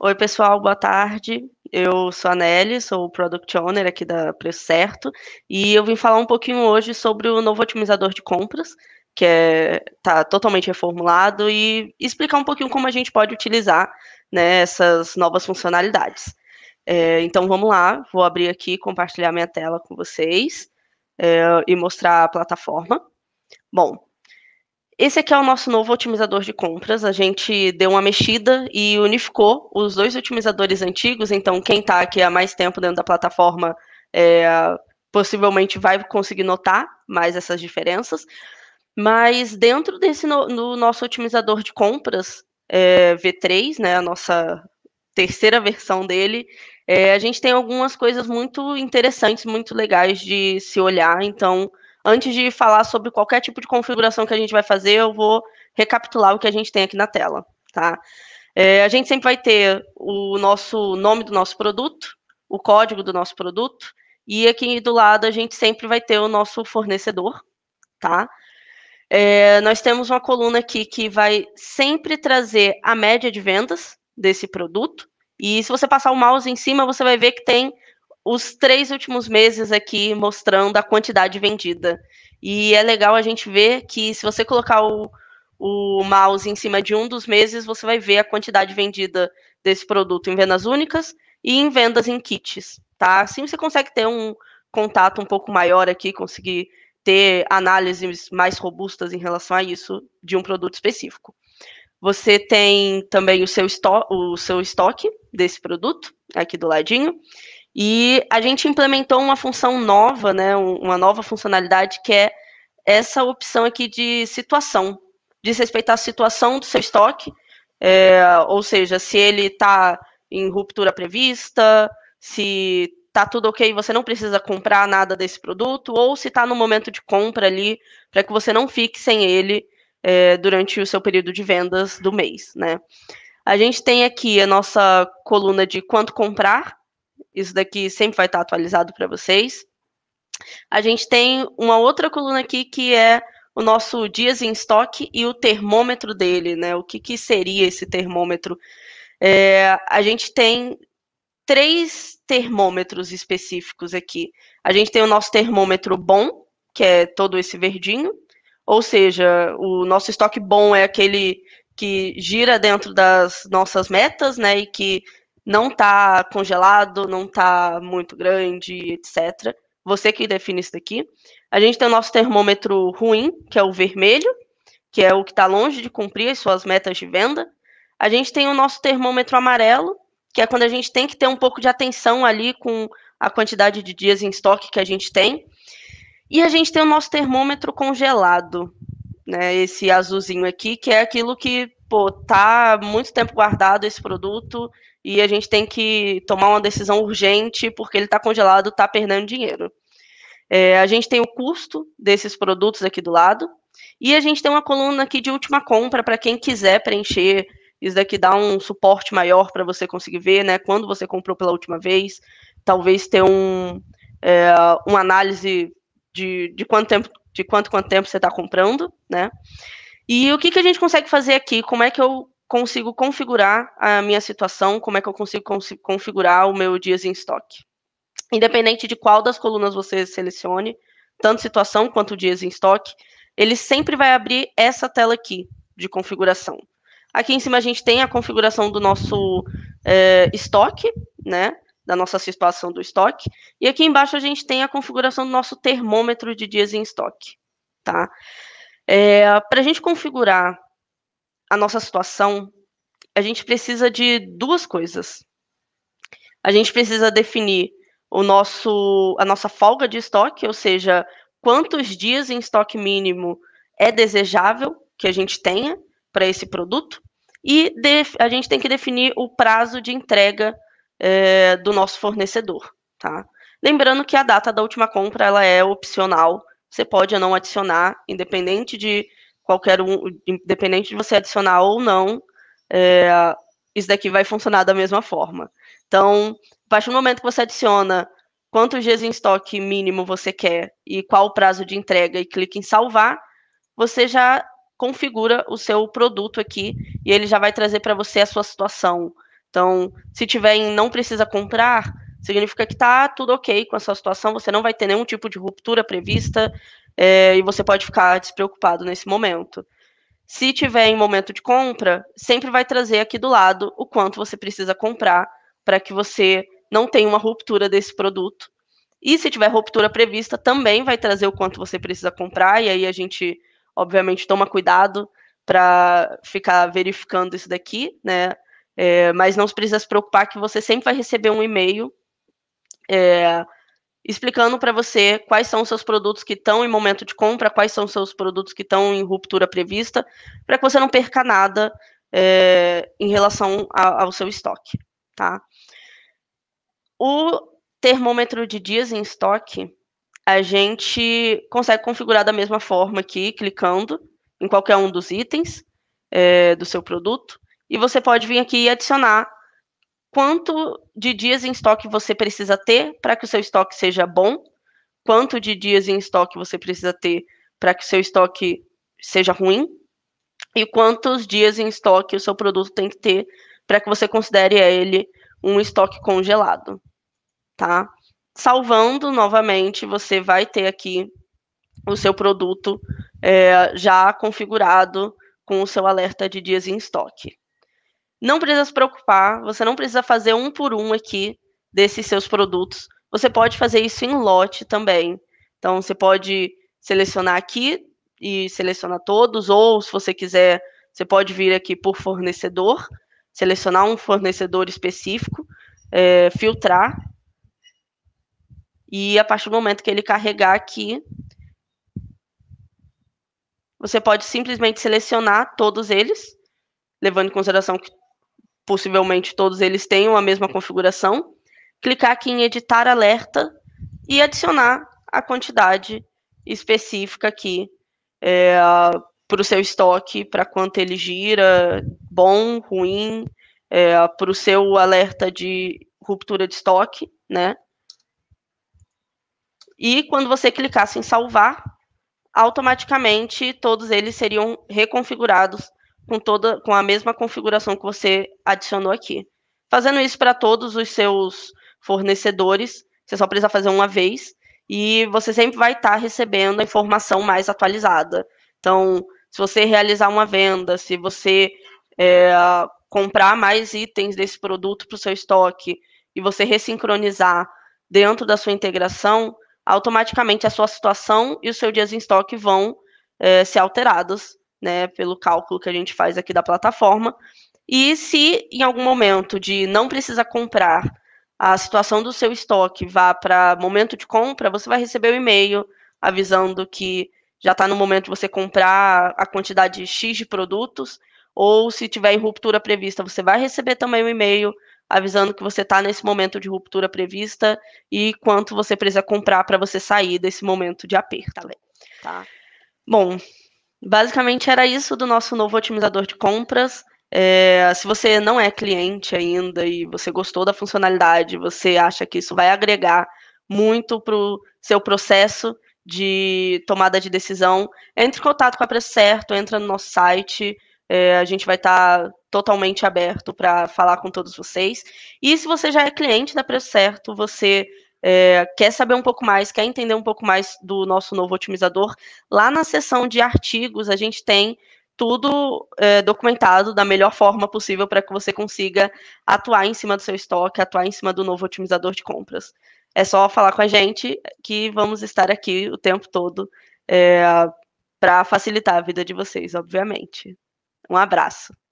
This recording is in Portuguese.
Oi, pessoal, boa tarde. Eu sou a Nelly, sou o Product Owner aqui da Preço Certo, e eu vim falar um pouquinho hoje sobre o novo otimizador de compras, que está é, tá totalmente reformulado, e explicar um pouquinho como a gente pode utilizar né, essas novas funcionalidades. É, então vamos lá, vou abrir aqui, compartilhar minha tela com vocês é, e mostrar a plataforma. Bom, esse aqui é o nosso novo otimizador de compras. A gente deu uma mexida e unificou os dois otimizadores antigos. Então, quem está aqui há mais tempo dentro da plataforma é, possivelmente vai conseguir notar mais essas diferenças. Mas dentro desse no, no nosso otimizador de compras é, V3, né, a nossa terceira versão dele, é, a gente tem algumas coisas muito interessantes, muito legais de se olhar. Então, Antes de falar sobre qualquer tipo de configuração que a gente vai fazer, eu vou recapitular o que a gente tem aqui na tela, tá? É, a gente sempre vai ter o nosso nome do nosso produto, o código do nosso produto, e aqui do lado a gente sempre vai ter o nosso fornecedor, tá? É, nós temos uma coluna aqui que vai sempre trazer a média de vendas desse produto, e se você passar o mouse em cima, você vai ver que tem os três últimos meses aqui mostrando a quantidade vendida. E é legal a gente ver que se você colocar o, o mouse em cima de um dos meses, você vai ver a quantidade vendida desse produto em vendas únicas e em vendas em kits, tá? Assim você consegue ter um contato um pouco maior aqui, conseguir ter análises mais robustas em relação a isso de um produto específico. Você tem também o seu, esto o seu estoque desse produto aqui do ladinho. E a gente implementou uma função nova, né, uma nova funcionalidade que é essa opção aqui de situação. Diz respeito à situação do seu estoque, é, ou seja, se ele está em ruptura prevista, se está tudo ok, você não precisa comprar nada desse produto, ou se está no momento de compra ali, para que você não fique sem ele é, durante o seu período de vendas do mês, né? A gente tem aqui a nossa coluna de quanto comprar, isso daqui sempre vai estar atualizado para vocês. A gente tem uma outra coluna aqui que é o nosso dias em estoque e o termômetro dele, né? O que, que seria esse termômetro? É, a gente tem três termômetros específicos aqui. A gente tem o nosso termômetro bom, que é todo esse verdinho, ou seja, o nosso estoque bom é aquele que gira dentro das nossas metas, né, e que não tá congelado, não tá muito grande, etc. Você que define isso daqui. A gente tem o nosso termômetro ruim, que é o vermelho, que é o que está longe de cumprir as suas metas de venda. A gente tem o nosso termômetro amarelo, que é quando a gente tem que ter um pouco de atenção ali com a quantidade de dias em estoque que a gente tem. E a gente tem o nosso termômetro congelado, né? Esse azulzinho aqui, que é aquilo que pô, tipo, tá muito tempo guardado esse produto e a gente tem que tomar uma decisão urgente porque ele está congelado, está perdendo dinheiro. É, a gente tem o custo desses produtos aqui do lado e a gente tem uma coluna aqui de última compra para quem quiser preencher. Isso daqui dá um suporte maior para você conseguir ver, né? Quando você comprou pela última vez, talvez ter um, é, uma análise de, de quanto tempo de quanto quanto tempo você está comprando, né? E o que, que a gente consegue fazer aqui? Como é que eu consigo configurar a minha situação? Como é que eu consigo cons configurar o meu dias em estoque? Independente de qual das colunas você selecione, tanto situação quanto dias em estoque, ele sempre vai abrir essa tela aqui de configuração. Aqui em cima a gente tem a configuração do nosso é, estoque, né? Da nossa situação do estoque. E aqui embaixo a gente tem a configuração do nosso termômetro de dias em estoque, tá? É, Para a gente configurar a nossa situação, a gente precisa de duas coisas. A gente precisa definir o nosso, a nossa folga de estoque, ou seja, quantos dias em estoque mínimo é desejável que a gente tenha para esse produto, e de, a gente tem que definir o prazo de entrega é, do nosso fornecedor. Tá? Lembrando que a data da última compra ela é opcional você pode ou não adicionar, independente de qualquer um, independente de você adicionar ou não, é, isso daqui vai funcionar da mesma forma. Então, a partir do momento que você adiciona quantos dias em estoque mínimo você quer e qual o prazo de entrega e clica em salvar, você já configura o seu produto aqui e ele já vai trazer para você a sua situação. Então, se tiver em não precisa comprar, significa que está tudo ok com a sua situação, você não vai ter nenhum tipo de ruptura prevista é, e você pode ficar despreocupado nesse momento. Se tiver em momento de compra, sempre vai trazer aqui do lado o quanto você precisa comprar para que você não tenha uma ruptura desse produto. E se tiver ruptura prevista, também vai trazer o quanto você precisa comprar, e aí a gente, obviamente, toma cuidado para ficar verificando isso daqui, né? É, mas não precisa se preocupar que você sempre vai receber um e-mail é, explicando para você quais são os seus produtos que estão em momento de compra, quais são os seus produtos que estão em ruptura prevista, para que você não perca nada é, em relação a, ao seu estoque, tá? O termômetro de dias em estoque, a gente consegue configurar da mesma forma aqui, clicando em qualquer um dos itens é, do seu produto, e você pode vir aqui e adicionar quanto de dias em estoque você precisa ter para que o seu estoque seja bom, quanto de dias em estoque você precisa ter para que o seu estoque seja ruim, e quantos dias em estoque o seu produto tem que ter para que você considere ele um estoque congelado, tá? Salvando novamente, você vai ter aqui o seu produto é, já configurado com o seu alerta de dias em estoque. Não precisa se preocupar, você não precisa fazer um por um aqui desses seus produtos. Você pode fazer isso em lote também. Então, você pode selecionar aqui e selecionar todos, ou se você quiser, você pode vir aqui por fornecedor, selecionar um fornecedor específico, é, filtrar, e a partir do momento que ele carregar aqui, você pode simplesmente selecionar todos eles, levando em consideração que possivelmente todos eles tenham a mesma configuração, clicar aqui em editar alerta e adicionar a quantidade específica aqui é, para o seu estoque, para quanto ele gira, bom, ruim, é, para o seu alerta de ruptura de estoque, né? E quando você clicasse em salvar, automaticamente todos eles seriam reconfigurados com toda com a mesma configuração que você adicionou aqui. Fazendo isso para todos os seus fornecedores, você só precisa fazer uma vez e você sempre vai estar tá recebendo a informação mais atualizada. Então, se você realizar uma venda, se você é, comprar mais itens desse produto para o seu estoque e você ressincronizar dentro da sua integração, automaticamente a sua situação e os seus dias em estoque vão é, ser alterados né, pelo cálculo que a gente faz aqui da plataforma. E se em algum momento de não precisa comprar, a situação do seu estoque vá para momento de compra, você vai receber o um e-mail avisando que já está no momento de você comprar a quantidade X de produtos, ou se tiver em ruptura prevista, você vai receber também um e-mail avisando que você está nesse momento de ruptura prevista e quanto você precisa comprar para você sair desse momento de aperto. Né? Tá. Bom, Basicamente era isso do nosso novo otimizador de compras. É, se você não é cliente ainda e você gostou da funcionalidade, você acha que isso vai agregar muito para o seu processo de tomada de decisão, entre em contato com a Preço Certo, entra no nosso site, é, a gente vai estar tá totalmente aberto para falar com todos vocês. E se você já é cliente da Preço Certo, você é, quer saber um pouco mais, quer entender um pouco mais do nosso novo otimizador, lá na seção de artigos a gente tem tudo é, documentado da melhor forma possível para que você consiga atuar em cima do seu estoque, atuar em cima do novo otimizador de compras. É só falar com a gente que vamos estar aqui o tempo todo é, para facilitar a vida de vocês, obviamente. Um abraço.